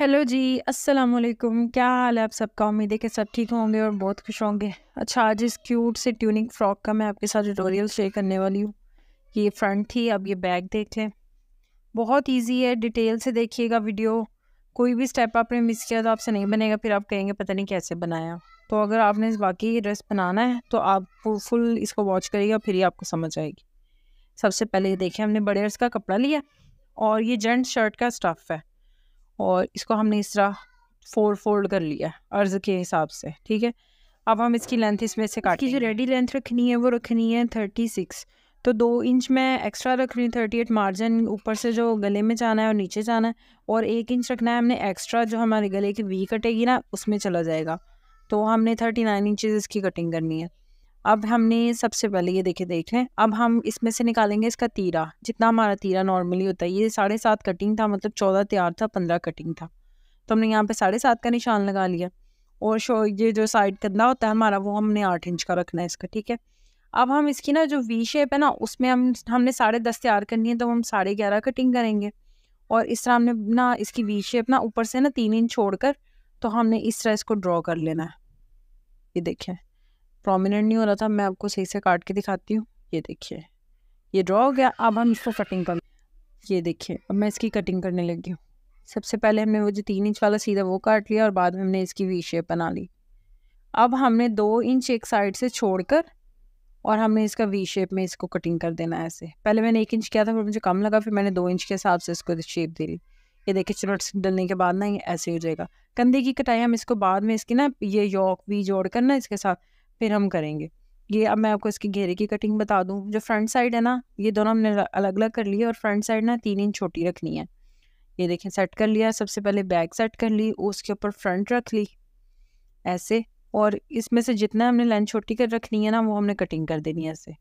Hello जी अस्सलाम वालेकुम क्या हाल है आप सबका उम्मीद है कि सब ठीक होंगे और बहुत खुश होंगे अच्छा आज इस क्यूट से ट्यूनिंग फ्रॉक का मैं आपके साथ ट्यूटोरियल शेयर करने वाली हूँ ये फ्रंट थी अब ये बैक देख लें बहुत इजी है डिटेल से देखिएगा वीडियो कोई भी स्टेप आपने मिस किया तो आपसे नहीं बनेगा फिर आप कहेंगे पता नहीं कैसे बनाया तो अगर आपने इस बाकी ड्रेस बनाना है तो आप फुल इसको वॉच करिएगा फिर ही आपको समझ आएगी सबसे पहले ये देखें हमने बड़े का कपड़ा लिया और ये जेंट्स शर्ट का स्टफ़ है और इसको हमने इस तरह फोर फोल्ड कर लिया अर्ज के हिसाब से ठीक है अब हम इसकी लेंथ इसमें से काट की जो रेडी लेंथ रखनी है वो रखनी है थर्टी सिक्स तो दो इंच मैं एक्स्ट्रा रख रही हूँ थर्टी एट मार्जिन ऊपर से जो गले में जाना है और नीचे जाना है और एक इंच रखना है हमने एक्स्ट्रा जो हमारे गले की वी कटेगी ना उसमें चला जाएगा तो हमने थर्टी नाइन इंचज़ इसकी कटिंग करनी है अब हमने सबसे पहले ये देखे देख लें अब हम इसमें से निकालेंगे इसका तीरा जितना हमारा तीरा नॉर्मली होता है ये साढ़े सात कटिंग था मतलब चौदह तैयार था पंद्रह कटिंग था तो हमने यहाँ पे साढ़े सात का निशान लगा लिया और शो ये जो साइड कंधा होता है हमारा वो हमने आठ इंच का रखना है इसका ठीक है अब हम इसकी ना जो वी शेप है ना उसमें हम हमने साढ़े दस तैयार करनी है तो हम साढ़े ग्यारह कटिंग करेंगे और इस तरह हमने ना इसकी वी शेप ना ऊपर से ना तीन इंच छोड़ कर तो हमने इस तरह इसको ड्रॉ कर लेना है ये देखें प्रोमिनेंट नहीं हो रहा था मैं आपको सही से काट के दिखाती हूँ ये देखिए ये ड्रॉ हो गया अब हम इसको कटिंग कर ये देखिए अब मैं इसकी कटिंग करने लगी हूँ सबसे पहले हमने वो जो तीन इंच वाला सीधा वो काट लिया और बाद में हमने इसकी वी शेप बना ली अब हमने दो इंच एक साइड से छोड़कर और हमने इसका वी शेप में इसको कटिंग कर देना है ऐसे पहले मैंने एक इंच किया था फिर मुझे कम लगा फिर मैंने दो इंच के हिसाब से इसको शेप दे ली ये देखिए चिलट्स डलने के बाद ना ये ऐसे हो जाएगा कंधे की कटाई हम इसको बाद में इसकी ना ये यॉक वी जोड़ कर ना इसके साथ फिर हम करेंगे ये अब मैं आपको इसके घेरे की कटिंग बता दूँ जो फ्रंट साइड है ना ये दोनों हमने अलग अलग कर लिए और फ्रंट साइड ना तीन इंच छोटी रखनी है ये देखें सेट कर लिया सबसे पहले बैक सेट कर ली उसके ऊपर फ्रंट रख ली ऐसे और इसमें से जितना हमने लेंथ छोटी कर रखनी है ना वो हमने कटिंग कर देनी है ऐसे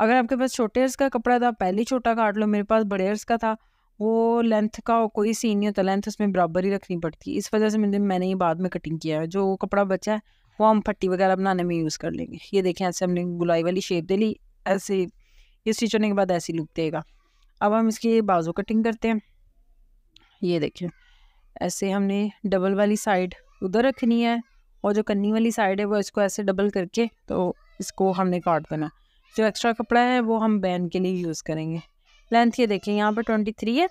अगर आपके पास छोटे अर्स का कपड़ा था पहले छोटा काट लो मेरे पास बड़े अर्स का था वो लेंथ का कोई सीन नहीं होता लेंथ उसमें बराबर ही रखनी पड़ती इस वजह से मैंने मैंने ये बाद में कटिंग किया है जो कपड़ा बचा है फॉर्म पट्टी वगैरह बनाने में यूज़ कर लेंगे ये देखें ऐसे हमने गुलाई वाली शेप दे ली ऐसे ये स्टिच होने के बाद ऐसी लुक देगा अब हम इसकी बाजू कटिंग करते हैं ये देखें ऐसे हमने डबल वाली साइड उधर रखनी है और जो कन्नी वाली साइड है वो इसको ऐसे डबल करके तो इसको हमने काट देना जो एक्स्ट्रा कपड़ा है वो हम बैन के लिए यूज़ करेंगे लेंथ ये देखें यहाँ पर ट्वेंटी थ्री है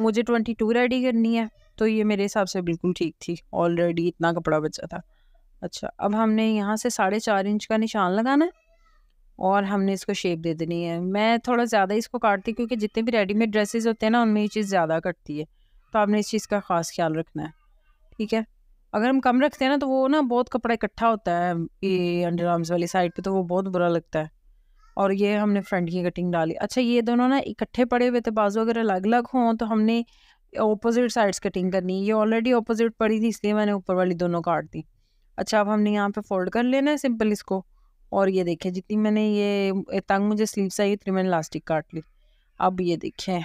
मुझे ट्वेंटी टू रेडी करनी है तो ये मेरे हिसाब से बिल्कुल ठीक थी ऑलरेडी इतना कपड़ा बचा था अच्छा अब हमने यहाँ से साढ़े चार इंच का निशान लगाना है और हमने इसको शेप दे देनी है मैं थोड़ा ज़्यादा इसको काटती क्योंकि जितने भी रेडीमेड ड्रेसेस होते हैं ना उनमें ये चीज़ ज़्यादा कटती है तो आपने इस चीज़ का ख़ास ख्याल रखना है ठीक है अगर हम कम रखते हैं ना तो वो ना बहुत कपड़ा इकट्ठा होता है ये अंडर आर्म्स वाली साइड पे तो वो बहुत बुरा लगता है और ये हमने फ्रंट की कटिंग डाली अच्छा ये दोनों ना इकट्ठे पड़े हुए थे बाजू अगर अलग अलग हों तो हमने ऑपोजिट साइड्स कटिंग करनी ये ऑलरेडी ऑपोजिट पड़ी थी इसलिए मैंने ऊपर वाली दोनों काट दी अच्छा अब हमने यहाँ पे फोल्ड कर लेना है सिंपल इसको और ये देखिए जितनी मैंने ये तंग मुझे स्लीव आई इतनी मैंने लास्टिक काट ली अब ये देखिए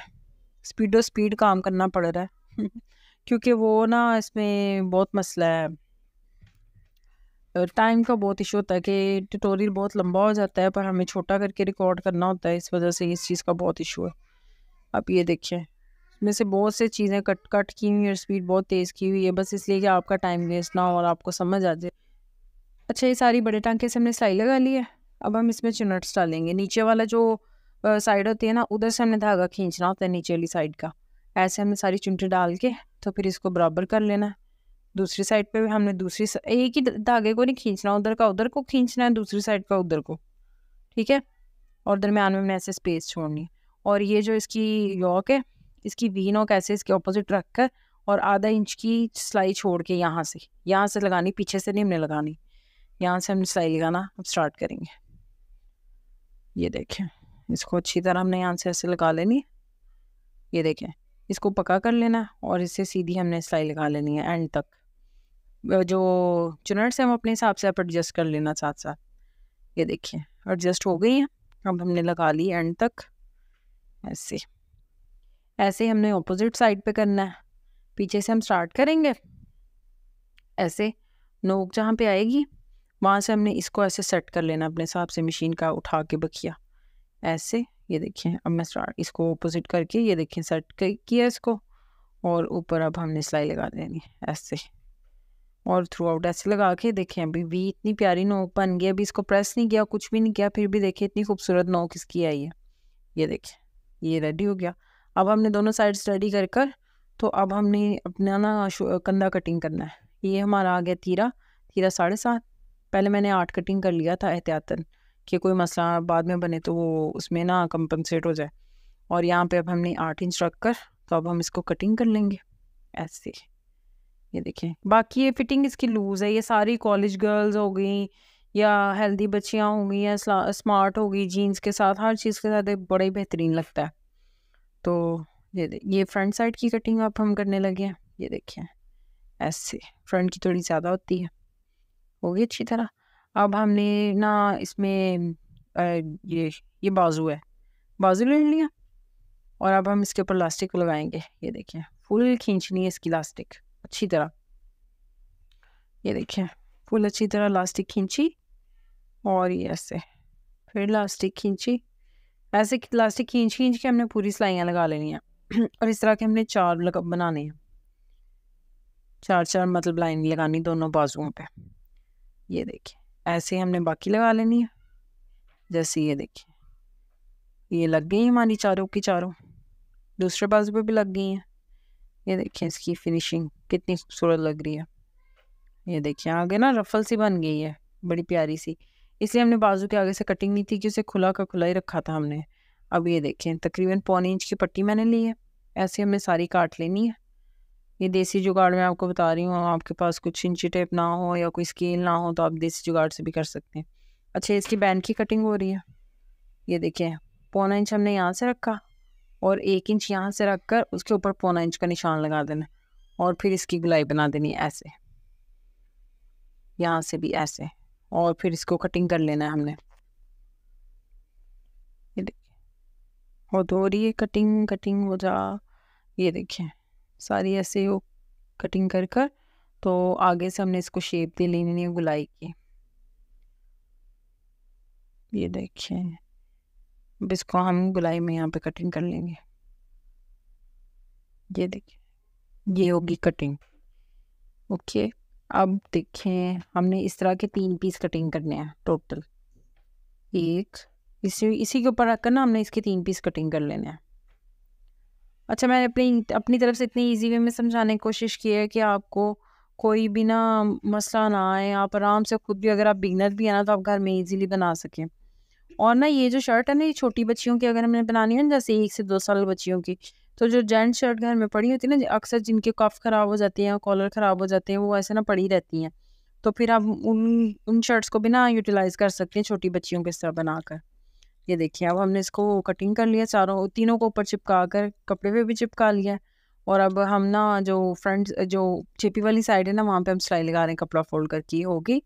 स्पीडो स्पीड काम करना पड़ रहा है क्योंकि वो ना इसमें बहुत मसला है टाइम का बहुत इशू होता है कि ट्यूटोरियल बहुत लंबा हो जाता है पर हमें छोटा करके रिकॉर्ड करना होता है इस वजह से इस चीज़ का बहुत इशू है अब ये देखिए में से बहुत से चीज़ें कट कट की हुई और स्पीड बहुत तेज़ की हुई है बस इसलिए कि आपका टाइम वेस्ट ना हो और आपको समझ आ जाए अच्छा ये सारी बड़े टांके से हमने सिलाई लगा ली है अब हम इसमें चुनट्स डालेंगे नीचे वाला जो साइड होती है ना उधर से हमने धागा खींचना होता है नीचे वाली साइड का ऐसे हमने सारी चुनटी डाल के तो फिर इसको बराबर कर लेना है दूसरी साइड पे भी हमने दूसरी एक ही धागे को नहीं खींचना उधर का उधर को खींचना है दूसरी साइड का उधर को ठीक है और दरम्यान में हमने ऐसे स्पेस छोड़नी और ये जो इसकी यॉक है इसकी वीनों कैसे इसके ऑपोजिट रख कर और आधा इंच की सिलाई छोड़ के यहाँ से यहाँ से लगानी पीछे से नहीं हमने लगानी यहाँ से हमने सिलाई लगाना अब स्टार्ट करेंगे ये देखें इसको अच्छी तरह हमने यहाँ से ऐसे लगा लेनी ये देखें इसको पका कर लेना और इससे सीधी हमने सिलाई लगा लेनी है एंड तक जो चुनट्स हैं हम अपने हिसाब से आप एडजस्ट कर लेना साथ साथ ये देखिए एडजस्ट हो गई हैं अब हमने लगा ली एंड तक ऐसे ऐसे ही हमने ऑपोजिट साइड पे करना है पीछे से हम स्टार्ट करेंगे ऐसे नोक जहाँ पे आएगी वहाँ से हमने इसको ऐसे सेट कर लेना अपने हिसाब से मशीन का उठा के बखिया ऐसे ये देखिए अब मैं स्टार्ट इसको ऑपोजिट करके ये देखिए सेट किया इसको और ऊपर अब हमने सिलाई लगा देनी है ऐसे और थ्रू आउट ऐसे लगा के देखें अभी भी इतनी प्यारी नोक बन गई अभी इसको प्रेस नहीं किया कुछ भी नहीं किया फिर भी देखें इतनी खूबसूरत नोक इसकी आई है ये देखें ये रेडी हो गया अब हमने दोनों साइड स्टडी कर कर तो अब हमने अपना ना कंधा कटिंग करना है ये हमारा आ गया तीरा तीरा साढ़े सात पहले मैंने आठ कटिंग कर लिया था एहतियातन कि कोई मसला बाद में बने तो वो उसमें ना कंपनसेट हो जाए और यहाँ पे अब हमने आठ इंच रख कर तो अब हम इसको कटिंग कर लेंगे ऐसे ये देखें बाकी ये फिटिंग इसकी लूज़ है ये सारी कॉलेज गर्ल्स हो गई या हेल्दी बच्चियाँ हो गई या स्मार्ट हो गई जीन्स के साथ हर चीज़ के साथ बड़ा ही बेहतरीन लगता है तो ये ये फ्रंट साइड की कटिंग अब हम करने लगे हैं ये देखिए ऐसे फ्रंट की थोड़ी ज़्यादा होती है हो गई अच्छी तरह अब हमने ना इसमें ये ये बाजू है बाजू ले लिया और अब हम इसके ऊपर लास्टिक लगाएंगे ये देखिए फुल खींचनी है इसकी लास्टिक अच्छी तरह ये देखिए फुल अच्छी तरह लास्टिक खींची और ये ऐसे फिर लास्टिक खींची ऐसे इलास्टिक खींच खींच के हमने पूरी सिलाइयाँ लगा लेनी है और इस तरह के हमने चार लग बनाने हैं चार चार मतलब लाइन लगानी दोनों बाजुओं पे ये देखिए ऐसे हमने बाकी लगा लेनी है जैसे ये देखिए ये लग गई हमारी चारों की चारों दूसरे बाजू पे भी लग गई हैं ये देखिए इसकी फिनिशिंग कितनी खूबसूरत लग रही है ये देखिए आगे ना रफल सी बन गई है बड़ी प्यारी सी इसलिए हमने बाजू के आगे से कटिंग नहीं थी कि उसे खुला का खुला ही रखा था हमने अब ये देखें तकरीबन पौने इंच की पट्टी मैंने ली है ऐसे हमने सारी काट लेनी है ये देसी जुगाड़ मैं आपको बता रही हूँ आपके पास कुछ इंची टेप ना हो या कोई स्केल ना हो तो आप देसी जुगाड़ से भी कर सकते हैं अच्छा इसकी बैंड की कटिंग हो रही है ये देखें पौना इंच हमने यहाँ से रखा और एक इंच यहाँ से रख कर उसके ऊपर पौना इंच का निशान लगा देना और फिर इसकी गुलाई बना देनी ऐसे यहाँ से भी ऐसे और फिर इसको कटिंग कर लेना है हमने ये देखिए और धो रही है कटिंग कटिंग हो जा ये देखिए सारी ऐसे वो कटिंग कर कर तो आगे से हमने इसको शेप दे लेनी है गुलाई की ये देखिए अब इसको हम गुलाई में यहाँ पे कटिंग कर लेंगे ये देखिए ये होगी कटिंग ओके अब देखें हमने इस तरह के तीन पीस कटिंग करने हैं टोटल एक इसी इसी के ऊपर रखकर ना हमने इसके तीन पीस कटिंग कर लेने हैं अच्छा मैंने अपनी अपनी तरफ से इतनी इजी वे में समझाने की कोशिश की है कि आपको कोई भी ना मसला ना आए आप आराम से खुद भी अगर आप बिगनर भी आना ना तो आप घर में इजीली बना सकें और ना ये जो शर्ट है ना ये छोटी बच्चियों की अगर हमने बनानी है ना जैसे एक से दो साल बच्चियों की तो जो जेंट्स शर्ट घर में पड़ी होती है ना अक्सर जिनके कफ ख़राब हो जाते हैं कॉलर ख़राब हो जाते हैं वो ऐसे ना पड़ी रहती हैं तो फिर आप उन उन शर्ट्स को भी ना यूटिलाइज़ कर सकते हैं छोटी बच्चियों के तरह बनाकर ये देखिए अब हमने इसको कटिंग कर लिया चारों तीनों को ऊपर चिपका कर कपड़े पे भी चिपका लिया और अब हम ना जो फ्रंट जो छिपी वाली साइड है ना वहाँ पे हम सिलाई लगा रहे हैं कपड़ा फोल्ड करके होगी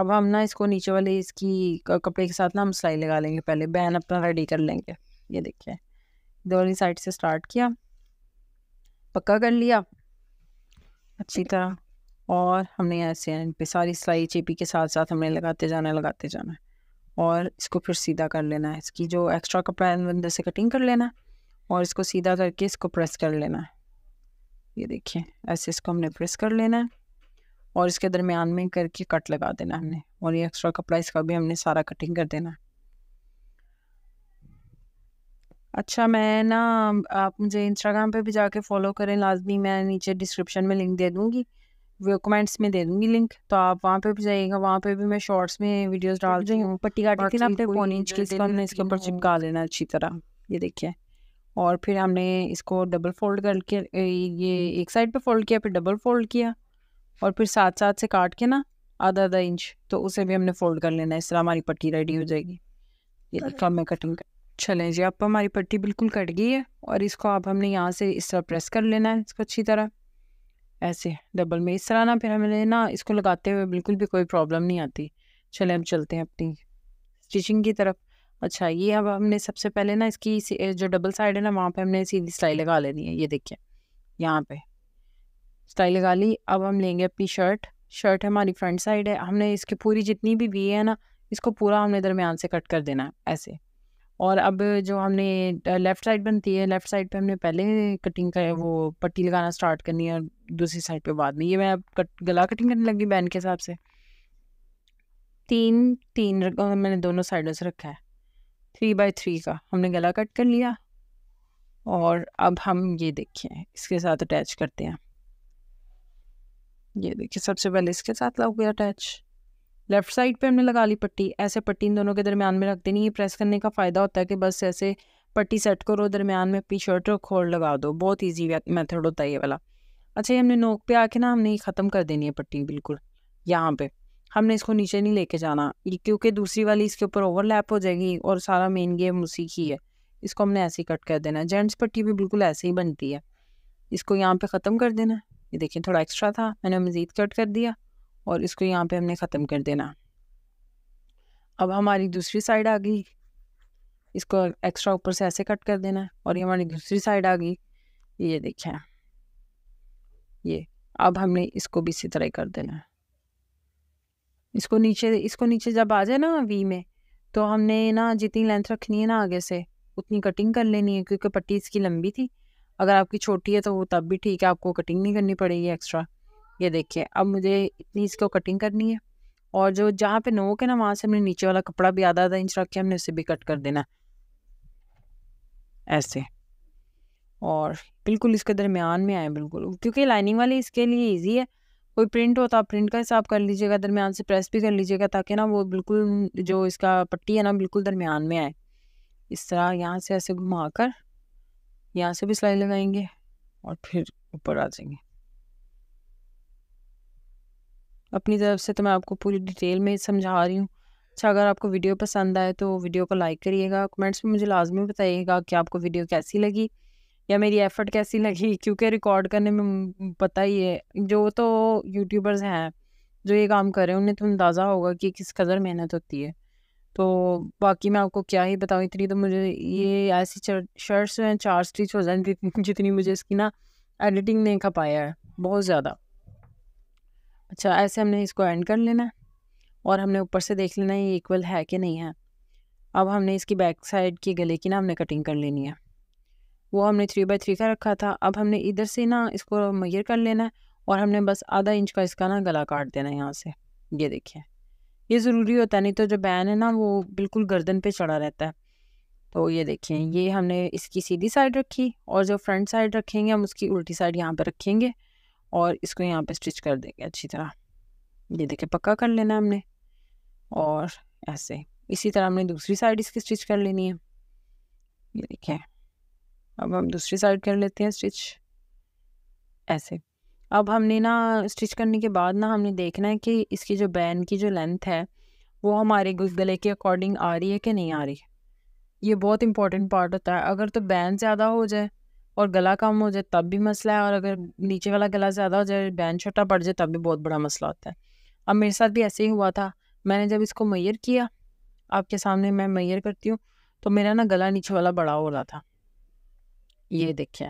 अब हम ना इसको नीचे वाले इसकी कपड़े के साथ ना हम सिलाई लगा लेंगे पहले बहन अपना रेडी कर लेंगे ये देखिए दोनों साइड से स्टार्ट किया पक्का कर लिया अच्छी तरह और हमने ऐसे इन पे सारी सिलाई चेपी के साथ साथ हमने लगाते जाना है लगाते जाना है और इसको फिर सीधा कर लेना है इसकी जो एक्स्ट्रा कपड़ा है अंदर से कटिंग कर लेना और इसको सीधा करके इसको प्रेस कर लेना है ये देखिए ऐसे इसको हमने प्रेस कर लेना है और इसके दरमियान में करके कट लगा देना हमने और ये एक्स्ट्रा कपड़ा इसका भी हमने सारा कटिंग कर देना है अच्छा मैं ना आप मुझे इंस्टाग्राम पे भी जाके फॉलो करें लाजमी मैं नीचे डिस्क्रिप्शन में लिंक दे दूँगी वो कमेंट्स में दे दूँगी लिंक तो आप वहाँ पे भी जाइएगा वहाँ पे भी मैं शॉर्ट्स में वीडियोस तो डाल रही हूँ पट्टी काटी थी ना आपने वन इंच की इसको हमने इसके ऊपर चिपका लेना अच्छी तरह ये देखिए और फिर हमने इसको डबल फोल्ड करके ये हम्म। एक साइड पे फोल्ड किया फिर डबल फोल्ड किया और फिर साथ साथ से काट के ना आधा आधा इंच तो उसे भी हमने फोल्ड कर लेना है इस तरह हमारी पट्टी रेडी हो जाएगी ये देखा मैं कटिंग कर चलें जी अब हमारी पट्टी बिल्कुल कट गई है और इसको अब हमने यहाँ से इस तरह प्रेस कर लेना है इसको अच्छी तरह ऐसे डबल में इस तरह ना फिर हमें ना इसको लगाते हुए बिल्कुल भी कोई प्रॉब्लम नहीं आती चले हम चलते हैं अपनी स्टिचिंग की तरफ अच्छा ये अब हमने सबसे पहले ना इसकी जो डबल साइड है ना वहाँ पे हमने सीधी सिलाई लगा लेनी है ये देखिए यहाँ पे सिलाई लगा ली अब हम लेंगे अपनी शर्ट शर्ट हमारी फ्रंट साइड है हमने इसकी पूरी जितनी भी वी है ना इसको पूरा हमने दरमियान से कट कर देना है ऐसे और अब जो हमने लेफ़्ट साइड बनती है लेफ़्ट साइड पे हमने पहले कटिंग का वो पट्टी लगाना स्टार्ट करनी है और दूसरी साइड पे बाद में ये मैं अब कट गला कटिंग करने लगी बैन के हिसाब से तीन तीन मैंने दोनों साइडों से रखा है थ्री बाय थ्री का हमने गला कट कर लिया और अब हम ये देखिए इसके साथ अटैच करते हैं ये देखिए सबसे पहले इसके साथ लाओगे अटैच लेफ्ट साइड पे हमने लगा ली पट्टी ऐसे पट्टी इन दोनों के दरमियान में रख देनी ये प्रेस करने का फ़ायदा होता है कि बस ऐसे पट्टी सेट करो दरमियान में अपनी शर्ट रखो और लगा दो बहुत ईजी मैथड होता है ये वाला अच्छा ये हमने नोक पे आके ना हमने ख़त्म कर देनी है पट्टी बिल्कुल यहाँ पर हमने इसको नीचे नहीं लेके जाना क्योंकि दूसरी वाली इसके ऊपर ओवरलैप हो जाएगी और सारा मेन गेम उसी की है इसको हमने ऐसे ही कट कर देना है जेंट्स पट्टी भी बिल्कुल ऐसे ही बनती है इसको यहाँ पे ख़त्म कर देना ये देखिए थोड़ा एक्स्ट्रा था मैंने मज़ीद कट कर दिया और इसको यहाँ पे हमने ख़त्म कर देना अब हमारी दूसरी साइड आ गई इसको एक्स्ट्रा ऊपर से ऐसे कट कर देना और ये हमारी दूसरी साइड आ गई ये देखें ये अब हमने इसको भी इसी तरह कर देना इसको नीचे इसको नीचे जब आ जाए ना वी में तो हमने ना जितनी लेंथ रखनी है ना आगे से उतनी कटिंग कर लेनी है क्योंकि पट्टी इसकी लंबी थी अगर आपकी छोटी है तो वो तब भी ठीक है आपको कटिंग नहीं करनी पड़ेगी एक्स्ट्रा ये देखिए अब मुझे इतनी इसको कटिंग करनी है और जो जहाँ पे नोक है ना वहाँ से हमने नीचे वाला कपड़ा भी आधा आधा इंच रख के हमने उसे भी कट कर देना ऐसे और बिल्कुल इसके दरमियान में आए बिल्कुल क्योंकि लाइनिंग वाली इसके लिए ईजी है कोई प्रिंट होता तो आप प्रिंट का हिसाब कर लीजिएगा दरमियान से प्रेस भी कर लीजिएगा ताकि ना वो बिल्कुल जो इसका पट्टी है ना बिल्कुल दरमियान में आए इस तरह यहाँ से ऐसे घुमा कर यहाँ से भी सिलाई लगाएंगे और फिर ऊपर आ जाएंगे अपनी तरफ से तो मैं आपको पूरी डिटेल में समझा रही हूँ अच्छा अगर आपको वीडियो पसंद आए तो वीडियो को लाइक करिएगा कमेंट्स में मुझे लाजमी बताइएगा कि आपको वीडियो कैसी लगी या मेरी एफ़र्ट कैसी लगी क्योंकि रिकॉर्ड करने में पता ही है जो तो यूट्यूबर्स हैं जो ये काम कर रहे हैं उन्हें तो अंदाज़ा होगा कि किस कदर मेहनत होती है तो बाकी मैं आपको क्या ही बताऊँ इतनी तो मुझे ये ऐसी शर्ट्स हैं चार स्टिच हो जाए जितनी मुझे इसकी ना एडिटिंग ने खपाया है बहुत ज़्यादा अच्छा ऐसे हमने इसको एंड कर लेना है और हमने ऊपर से देख लेना है ये इक्वल है कि नहीं है अब हमने इसकी बैक साइड की गले की ना हमने कटिंग कर लेनी है वो हमने थ्री बाई थ्री का रखा था अब हमने इधर से ना इसको मैयर कर लेना है और हमने बस आधा इंच का इसका ना गला काट देना है यहाँ से ये देखिए ये ज़रूरी होता है नहीं तो जो बैन है ना वो बिल्कुल गर्दन पे चढ़ा रहता है तो ये देखिए ये हमने इसकी सीधी साइड रखी और जो फ्रंट साइड रखेंगे हम उसकी उल्टी साइड यहाँ पर रखेंगे और इसको यहाँ पे स्टिच कर देंगे अच्छी तरह ये देखिए पक्का कर लेना हमने और ऐसे इसी तरह हमने दूसरी साइड इसकी स्टिच कर लेनी है ये देखिए अब हम दूसरी साइड कर लेते हैं स्टिच ऐसे अब हमने ना स्टिच करने के बाद ना हमने देखना है कि इसकी जो बैन की जो लेंथ है वो हमारे गले के अकॉर्डिंग आ रही है कि नहीं आ रही है ये बहुत इंपॉर्टेंट पार्ट होता है अगर तो बैन ज़्यादा हो जाए और गला कम हो जाए तब भी मसला है और अगर नीचे वाला गला ज़्यादा हो जाए बैन छोटा पड़ जाए तब भी बहुत बड़ा मसला होता है अब मेरे साथ भी ऐसे ही हुआ था मैंने जब इसको मैयर किया आपके सामने मैं मैयर करती हूँ तो मेरा ना गला नीचे वाला बड़ा हो रहा था ये देखें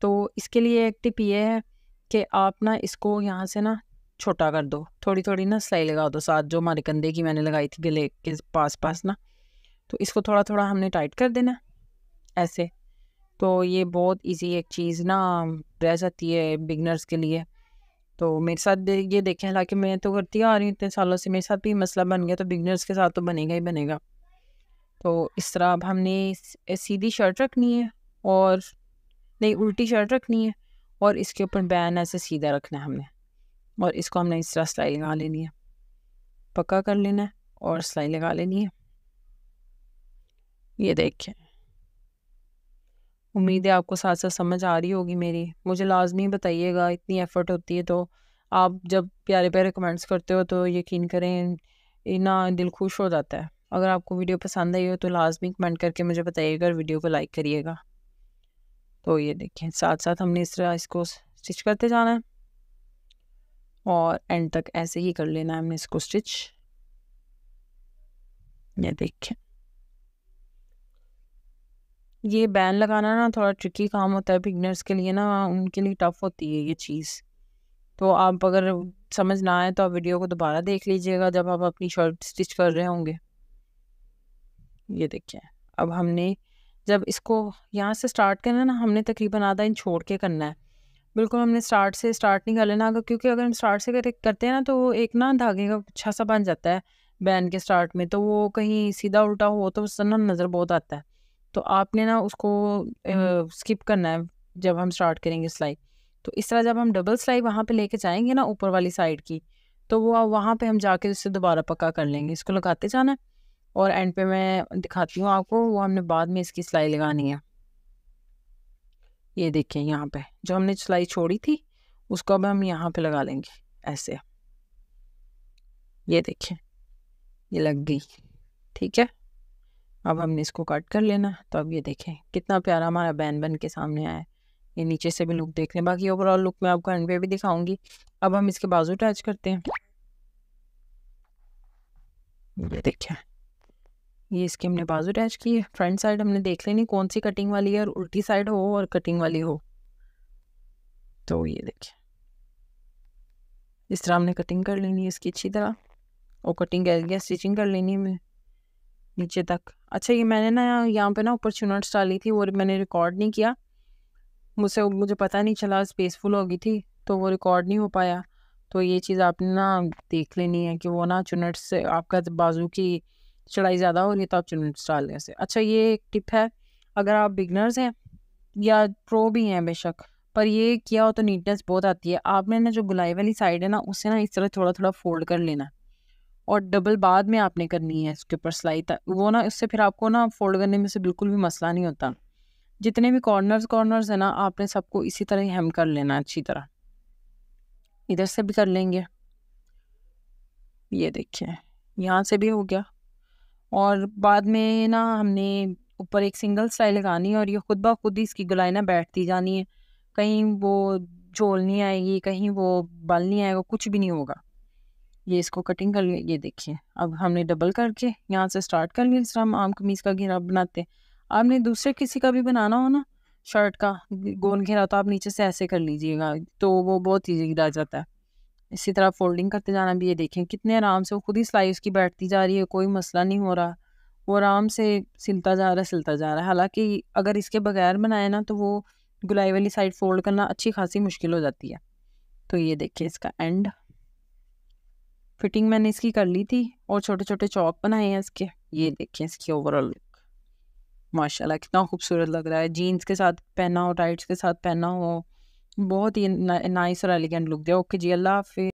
तो इसके लिए एक टिप ये है कि आप ना इसको यहाँ से ना छोटा कर दो थोड़ी थोड़ी ना सिलाई लगा दो साथ जो हमारे कंधे की मैंने लगाई थी गले के पास पास ना तो इसको थोड़ा थोड़ा हमने टाइट कर देना ऐसे तो ये बहुत इजी एक चीज़ ना रह जाती है बिगनर्स के लिए तो मेरे साथ ये देखें हालांकि मैं तो करती आ रही हूँ इतने सालों से मेरे साथ भी मसला बन गया तो बिगनर्स के साथ तो बनेगा ही बनेगा तो इस तरह अब हमने सीधी शर्ट रखनी है और नहीं उल्टी शर्ट रखनी है और इसके ऊपर बैन ऐसे सीधा रखना है हमने और इसको हमने इस तरह सिलाई लगा लेनी है पक्का कर लेना है और सिलाई लगा लेनी है ये देखें उम्मीद है आपको साथ साथ समझ आ रही होगी मेरी मुझे लाजमी बताइएगा इतनी एफ़र्ट होती है तो आप जब प्यारे प्यारे कमेंट्स करते हो तो यकीन करें इतना दिल खुश हो जाता है अगर आपको वीडियो पसंद आई हो तो लाजमी कमेंट करके मुझे बताइएगा और वीडियो को लाइक करिएगा तो ये देखें साथ साथ हमने इस तरह इसको स्टिच करते जाना है और एंड तक ऐसे ही कर लेना है हमने इसको स्टिच ये देखें ये बैन लगाना ना थोड़ा ट्रिकी काम होता है बिगनर्स के लिए ना उनके लिए टफ होती है ये चीज़ तो आप अगर समझ ना आए तो आप वीडियो को दोबारा देख लीजिएगा जब आप अपनी शर्ट स्टिच कर रहे होंगे ये देखिए अब हमने जब इसको यहाँ से स्टार्ट करना ना हमने तकरीबन आधा इंच छोड़ के करना है बिल्कुल हमने स्टार्ट से स्टार्ट नहीं कर लेना अगर क्योंकि अगर हम स्टार्ट से करते हैं ना तो वो एक ना धागे का अच्छा सा बन जाता है बैन के स्टार्ट में तो वो कहीं सीधा उल्टा हो तो उससे ना नज़र बहुत आता है तो आपने ना उसको स्किप हम्म। करना है जब हम स्टार्ट करेंगे सिलाई तो इस तरह जब हम डबल सिलाई वहाँ पे लेके जाएंगे ना ऊपर वाली साइड की तो वो वहाँ पे हम जाके उससे दोबारा पक्का कर लेंगे इसको लगाते जाना है और एंड पे मैं दिखाती हूँ आपको वो हमने बाद में इसकी सिलाई लगानी है ये देखिए यहाँ पे जो हमने सिलाई छोड़ी थी उसको अब हम यहाँ पे लगा लेंगे ऐसे ये देखिए ये लग गई ठीक है अब हमने इसको कट कर लेना तो अब ये देखें कितना प्यारा हमारा बैन बन के सामने आया है ये नीचे से भी लुक देख लें बाकी ओवरऑल लुक मैं आपको एंड पे भी दिखाऊंगी अब हम इसके बाजू अटैच करते हैं ये देखिए ये इसके हमने बाजू अटैच की है फ्रंट साइड हमने देख लेनी कौन सी कटिंग वाली है और उल्टी साइड हो और कटिंग वाली हो तो ये देखिए इस तरह हमने कटिंग कर लेनी है इसकी अच्छी तरह और कटिंग लिया स्टिचिंग कर लेनी है नीचे तक अच्छा ये मैंने ना यहाँ पे ना ऊपर चुनट्स डाली थी वो मैंने रिकॉर्ड नहीं किया मुझसे मुझे पता नहीं चला स्पेसफुल होगी थी तो वो रिकॉर्ड नहीं हो पाया तो ये चीज़ आपने ना देख लेनी है कि वो ना चुनट्स से आपका बाजू की चढ़ाई ज़्यादा हो रही है तो आप चुनट्स डाल रहे से अच्छा ये एक टिप है अगर आप बिगनर्स हैं या प्रो भी हैं बेशक पर ये किया हो तो नीटनेस बहुत आती है आपने ना जो गुलाई वाली साइड है ना उसे ना इस तरह थोड़ा थोड़ा फोल्ड कर लेना और डबल बाद में आपने करनी है इसके ऊपर सिलाई वो ना इससे फिर आपको ना फोल्ड करने में से बिल्कुल भी मसला नहीं होता जितने भी कॉर्नर्स कॉर्नर्स है ना आपने सबको इसी तरह हेम कर लेना अच्छी तरह इधर से भी कर लेंगे ये देखिए यहाँ से भी हो गया और बाद में ना हमने ऊपर एक सिंगल सिलाई लगानी है और ये खुद ब खुद ही इसकी गलाई ना बैठती जानी है कहीं वो झोल नहीं आएगी कहीं वो बल नहीं आएगा कुछ भी नहीं होगा ये इसको कटिंग कर लिए ये देखिए अब हमने डबल करके यहाँ से स्टार्ट कर लिया जिस तरह हम आम कमीज़ का घेरा बनाते हैं आपने दूसरे किसी का भी बनाना हो ना शर्ट का गोल घेरा तो आप नीचे से ऐसे कर लीजिएगा तो वो बहुत ईजी गिरा जाता है इसी तरह फोल्डिंग करते जाना भी ये देखें कितने आराम से वो खुद ही सिलाई उसकी बैठती जा रही है कोई मसला नहीं हो रहा वो आराम से सिलता जा रहा है सिलता जा रहा है हालांकि अगर इसके बगैर बनाए ना तो वो गुलाई वाली साइड फोल्ड करना अच्छी खासी मुश्किल हो जाती है तो ये देखिए इसका एंड फिटिंग मैंने इसकी कर ली थी और छोटे छोटे चौक बनाए हैं इसके ये हम्म। देखिए इसकी ओवरऑल लुक माशाल्लाह कितना खूबसूरत लग रहा है जीन्स के साथ पहना हो टाइट्स के साथ पहना हो बहुत ही ना, नाइस और एलिगेंट लुक दिया ओके जी अल्लाह हाफि